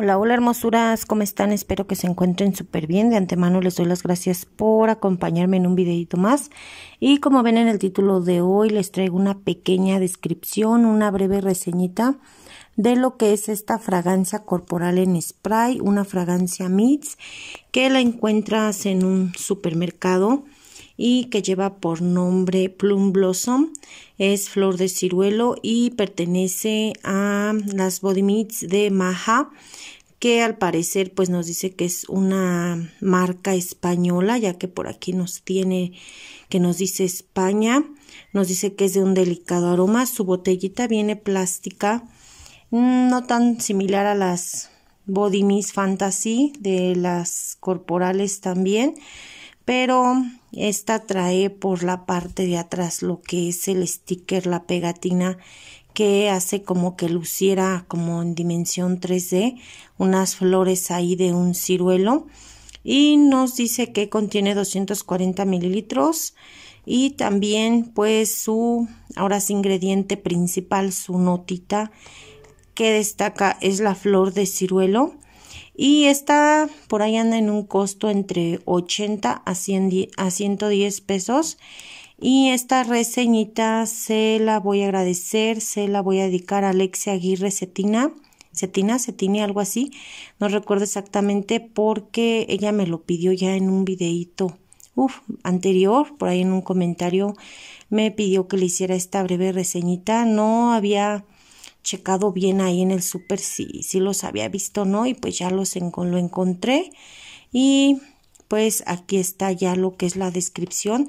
Hola, hola hermosuras, ¿cómo están? Espero que se encuentren súper bien. De antemano les doy las gracias por acompañarme en un videito más. Y como ven en el título de hoy, les traigo una pequeña descripción, una breve reseñita de lo que es esta fragancia corporal en spray, una fragancia Mits que la encuentras en un supermercado y que lleva por nombre Plum Blossom. Es flor de ciruelo y pertenece a las Body Meats de maja que al parecer pues nos dice que es una marca española ya que por aquí nos tiene que nos dice España nos dice que es de un delicado aroma su botellita viene plástica mm, no tan similar a las Body Miss Fantasy de las corporales también pero esta trae por la parte de atrás lo que es el sticker, la pegatina que hace como que luciera como en dimensión 3D unas flores ahí de un ciruelo y nos dice que contiene 240 mililitros y también pues su ahora su ingrediente principal su notita que destaca es la flor de ciruelo y esta por ahí anda en un costo entre 80 a, 110 pesos. Y esta reseñita se la voy a agradecer, se la voy a dedicar a Alexia Aguirre Cetina. Cetina, Cetini, algo así. No recuerdo exactamente porque ella me lo pidió ya en un videíto anterior, por ahí en un comentario, me pidió que le hiciera esta breve reseñita. No había checado bien ahí en el súper si, los había visto no y pues ya los lo encontré y pues aquí está ya lo que es la descripción.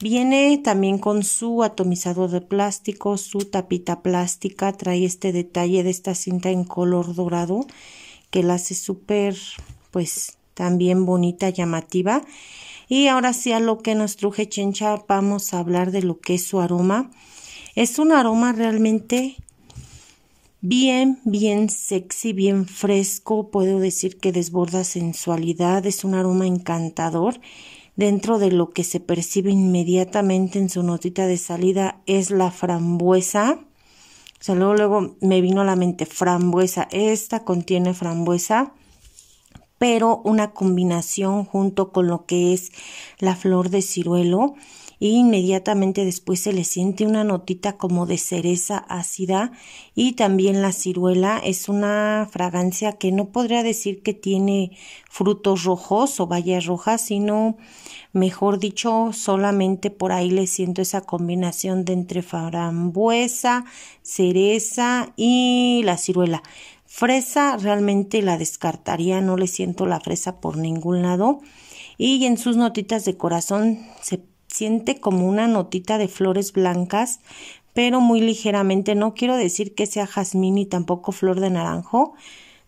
Viene también con su atomizador de plástico, su tapita plástica, trae este detalle de esta cinta en color dorado que la hace súper pues también bonita, llamativa. Y ahora sí a lo que nos truje Chencha vamos a hablar de lo que es su aroma. Es un aroma realmente bien, bien sexy, bien fresco, puedo decir que desborda sensualidad, es un aroma encantador. Dentro de lo que se percibe inmediatamente en su notita de salida es la frambuesa. O luego, luego me vino a la mente frambuesa. Esta contiene frambuesa pero una combinación junto con lo que es la flor de ciruelo e inmediatamente después se le siente una notita como de cereza ácida y también la ciruela es una fragancia que no podría decir que tiene frutos rojos o bayas rojas, sino mejor dicho, solamente por ahí le siento esa combinación de entre farambuesa, cereza y la ciruela. Fresa realmente la descartaría, no le siento la fresa por ningún lado. Y en sus notitas de corazón se siente como una notita de flores blancas, pero muy ligeramente. No quiero decir que sea jazmín y tampoco flor de naranjo,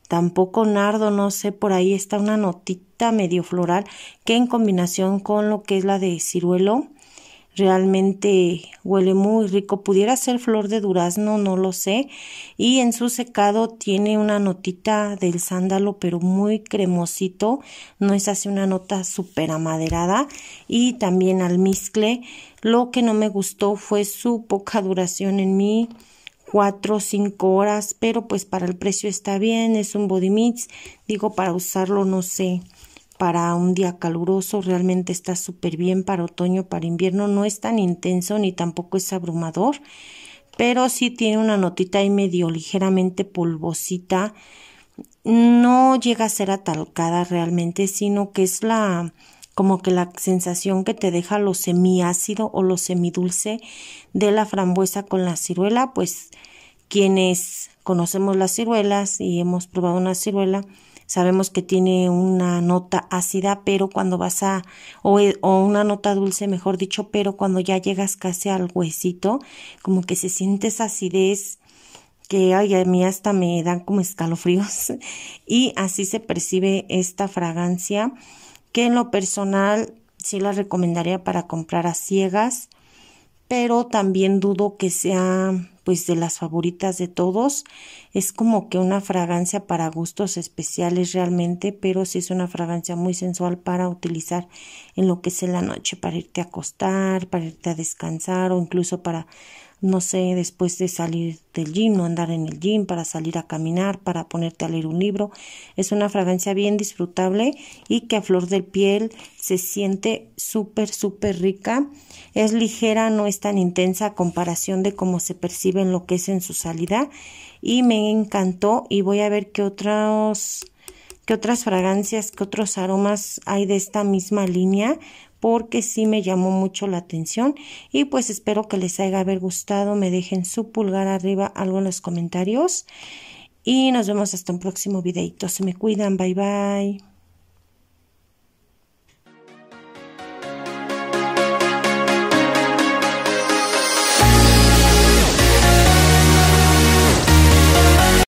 tampoco nardo, no sé, por ahí está una notita medio floral que en combinación con lo que es la de ciruelo realmente huele muy rico. Pudiera ser flor de durazno, no lo sé. Y en su secado tiene una notita del sándalo, pero muy cremosito. No es así una nota súper amaderada. Y también almizcle. Lo que no me gustó fue su poca duración en mí. 4 o 5 horas, pero pues para el precio está bien, es un body mix, digo para usarlo no sé, para un día caluroso, realmente está súper bien para otoño, para invierno, no es tan intenso ni tampoco es abrumador, pero sí tiene una notita ahí medio ligeramente polvosita, no llega a ser atalcada realmente, sino que es la como que la sensación que te deja lo semiácido o lo semidulce de la frambuesa con la ciruela, pues quienes conocemos las ciruelas y hemos probado una ciruela, Sabemos que tiene una nota ácida, pero cuando vas a, eh, o, una nota dulce, mejor dicho, pero cuando ya llegas casi al huesito, como que se siente esa acidez que ay, a mí hasta me dan como escalofríos. Y así se percibe esta fragancia, que en lo personal sí la recomendaría para comprar a ciegas pero también dudo que sea pues de las favoritas de todos. Es como que una fragancia para gustos especiales realmente, pero sí es una fragancia muy sensual para utilizar en lo que es en la noche, para irte a acostar, para irte a descansar o incluso para no sé, después de salir del gym, no andar en el gym, para salir a caminar, para ponerte a leer un libro. Es una fragancia bien disfrutable y que a flor de piel se siente súper, súper rica. Es ligera, no es tan intensa a comparación de cómo se percibe en lo que es en su salida. Y me encantó y voy a ver qué otros qué otras fragancias, qué otros aromas hay de esta misma línea porque sí me llamó mucho la atención y pues espero que les haya haber gustado, me dejen su pulgar arriba algo en los comentarios y nos vemos hasta un próximo videito, se me cuidan, bye bye.